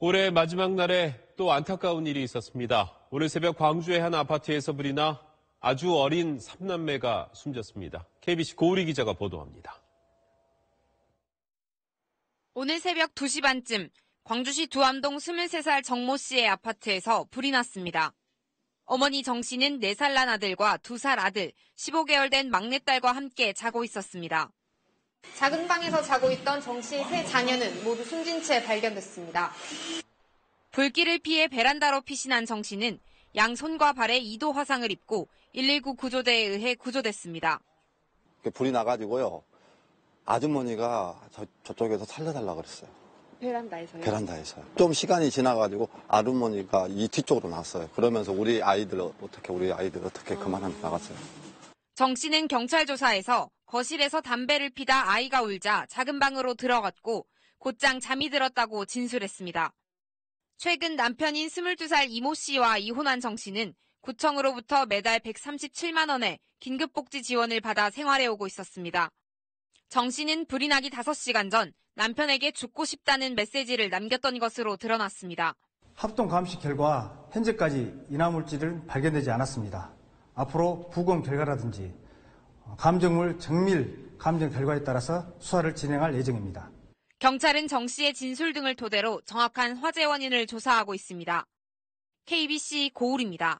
올해 마지막 날에 또 안타까운 일이 있었습니다. 오늘 새벽 광주의 한 아파트에서 불이 나 아주 어린 3남매가 숨졌습니다. KBC 고우리 기자가 보도합니다. 오늘 새벽 2시 반쯤 광주시 두암동 23살 정모 씨의 아파트에서 불이 났습니다. 어머니 정 씨는 4살 난 아들과 2살 아들, 15개월 된 막내딸과 함께 자고 있었습니다. 작은 방에서 자고 있던 정 씨의 세 자녀는 모두 숨진 채 발견됐습니다. 불길을 피해 베란다로 피신한 정 씨는 양손과 발에 2도 화상을 입고 119 구조대에 의해 구조됐습니다. 불이 나가지고요. 아주머니가 저, 저쪽에서 살려달라 그랬어요. 베란다에서요? 베란다에서요. 좀 시간이 지나가지고 아주머니가 이 뒤쪽으로 나왔어요. 그러면서 우리 아이들 어떻게, 우리 아이들 어떻게 그만하면 나갔어요. 정 씨는 경찰 조사에서 거실에서 담배를 피다 아이가 울자 작은 방으로 들어갔고 곧장 잠이 들었다고 진술했습니다. 최근 남편인 22살 이모 씨와 이혼한 정 씨는 구청으로부터 매달 137만원의 긴급복지 지원을 받아 생활해오고 있었습니다. 정 씨는 불이 나기 5시간 전 남편에게 죽고 싶다는 메시지를 남겼던 것으로 드러났습니다. 합동 감시 결과 현재까지 이나물질은 발견되지 않았습니다. 앞으로 부검 결과라든지 감정물 정밀 감정 결과에 따라서 수사를 진행할 예정입니다. 경찰은 정 씨의 진술 등을 토대로 정확한 화재 원인을 조사하고 있습니다. KBC 고울입니다.